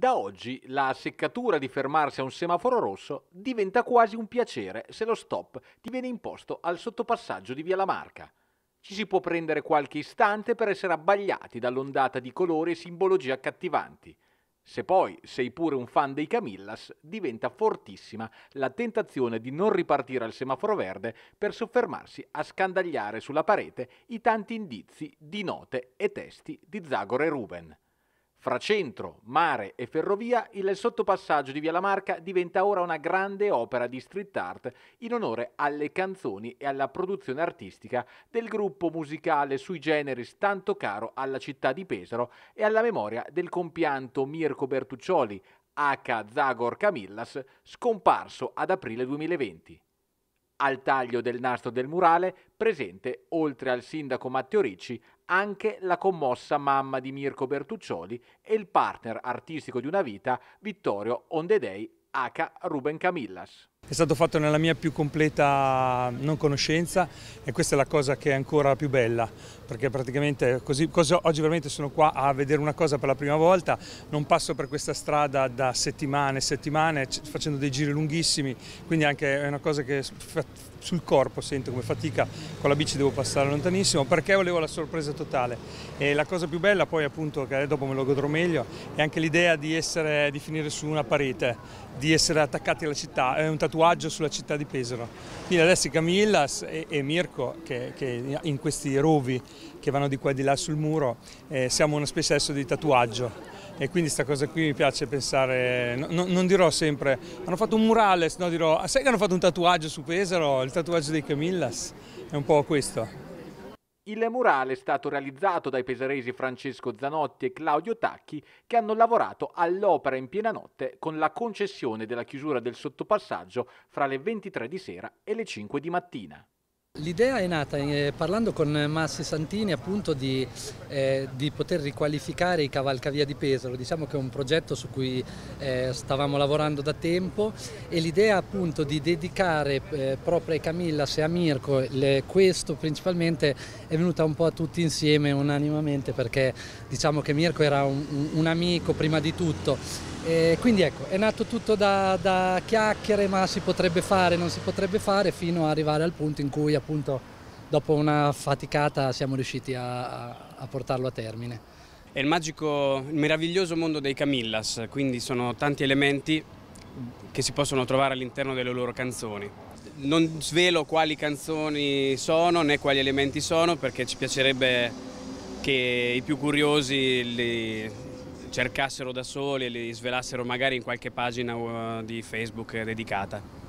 Da oggi la seccatura di fermarsi a un semaforo rosso diventa quasi un piacere se lo stop ti viene imposto al sottopassaggio di Via La Marca. Ci si può prendere qualche istante per essere abbagliati dall'ondata di colori e simbologie accattivanti. Se poi sei pure un fan dei Camillas, diventa fortissima la tentazione di non ripartire al semaforo verde per soffermarsi a scandagliare sulla parete i tanti indizi di note e testi di Zagore e Ruben. Fra centro, mare e ferrovia, il sottopassaggio di Via La Marca diventa ora una grande opera di street art in onore alle canzoni e alla produzione artistica del gruppo musicale sui generis tanto caro alla città di Pesaro e alla memoria del compianto Mirko Bertuccioli, H. Zagor Camillas, scomparso ad aprile 2020. Al taglio del nastro del murale presente, oltre al sindaco Matteo Ricci, anche la commossa mamma di Mirko Bertuccioli e il partner artistico di una vita, Vittorio Ondedei, H. Ruben Camillas. È stato fatto nella mia più completa non conoscenza e questa è la cosa che è ancora più bella, perché praticamente così, così oggi veramente sono qua a vedere una cosa per la prima volta, non passo per questa strada da settimane e settimane facendo dei giri lunghissimi, quindi anche è una cosa che sul corpo sento come fatica, con la bici devo passare lontanissimo perché volevo la sorpresa totale e la cosa più bella poi appunto che dopo me lo godrò meglio è anche l'idea di, di finire su una parete, di essere attaccati alla città, è un tatuaggio tatuaggio sulla città di Pesaro. Quindi Alessi Camillas e, e Mirko, che, che, in questi rovi che vanno di qua e di là sul muro, eh, siamo una specie adesso di tatuaggio. E quindi questa cosa qui mi piace pensare, no, non dirò sempre, hanno fatto un murales, no dirò, ah, sai che hanno fatto un tatuaggio su Pesaro, il tatuaggio dei Camillas? È un po' questo. Il murale è stato realizzato dai pesaresi Francesco Zanotti e Claudio Tacchi che hanno lavorato all'opera in piena notte con la concessione della chiusura del sottopassaggio fra le 23 di sera e le 5 di mattina. L'idea è nata eh, parlando con Massi Santini appunto di, eh, di, poter riqualificare i Cavalcavia di Pesaro, diciamo che è un progetto su cui eh, stavamo lavorando da tempo e l'idea appunto di dedicare eh, proprio a Camillas e a Mirko le, questo principalmente è venuta un po' a tutti insieme unanimamente perché diciamo che Mirko era un, un amico prima di tutto e quindi ecco, è nato tutto da, da chiacchiere ma si potrebbe fare, non si potrebbe fare fino ad arrivare al punto in cui appunto appunto dopo una faticata siamo riusciti a, a portarlo a termine. È il magico, il meraviglioso mondo dei Camillas, quindi sono tanti elementi che si possono trovare all'interno delle loro canzoni. Non svelo quali canzoni sono né quali elementi sono perché ci piacerebbe che i più curiosi li cercassero da soli e li svelassero magari in qualche pagina uh, di Facebook dedicata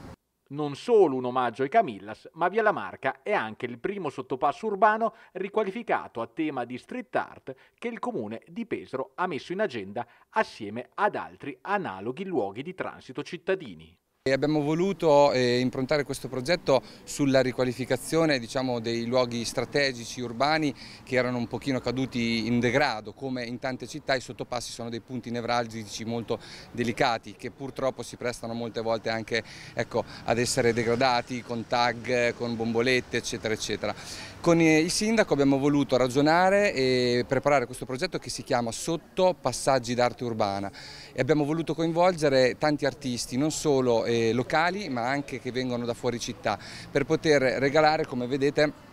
non solo un omaggio ai Camillas, ma Via La Marca è anche il primo sottopasso urbano riqualificato a tema di street art che il comune di Pesaro ha messo in agenda assieme ad altri analoghi luoghi di transito cittadini. Abbiamo voluto eh, improntare questo progetto sulla riqualificazione diciamo, dei luoghi strategici urbani che erano un pochino caduti in degrado, come in tante città i sottopassi sono dei punti nevralgici molto delicati che purtroppo si prestano molte volte anche ecco, ad essere degradati con tag, con bombolette eccetera eccetera. Con eh, il sindaco abbiamo voluto ragionare e preparare questo progetto che si chiama Sotto Passaggi d'arte urbana e abbiamo voluto coinvolgere tanti artisti, non solo eh, locali ma anche che vengono da fuori città per poter regalare come vedete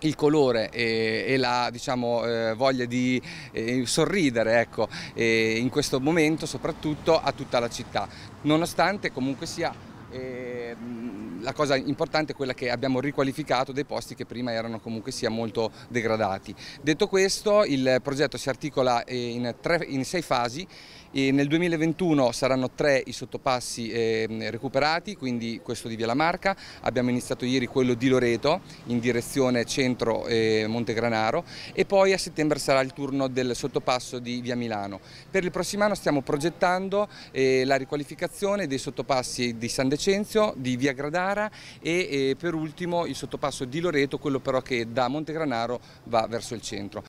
il colore e, e la diciamo, eh, voglia di eh, sorridere ecco, in questo momento soprattutto a tutta la città, nonostante comunque sia eh, la cosa importante è quella che abbiamo riqualificato dei posti che prima erano comunque sia molto degradati. Detto questo il progetto si articola eh, in, tre, in sei fasi e nel 2021 saranno tre i sottopassi eh, recuperati, quindi questo di Via La Marca, abbiamo iniziato ieri quello di Loreto in direzione centro eh, Montegranaro e poi a settembre sarà il turno del sottopasso di Via Milano. Per il prossimo anno stiamo progettando eh, la riqualificazione dei sottopassi di San Decenzio, di Via Gradara e ehm, per ultimo il sottopasso di Loreto, quello però che da Montegranaro va verso il centro.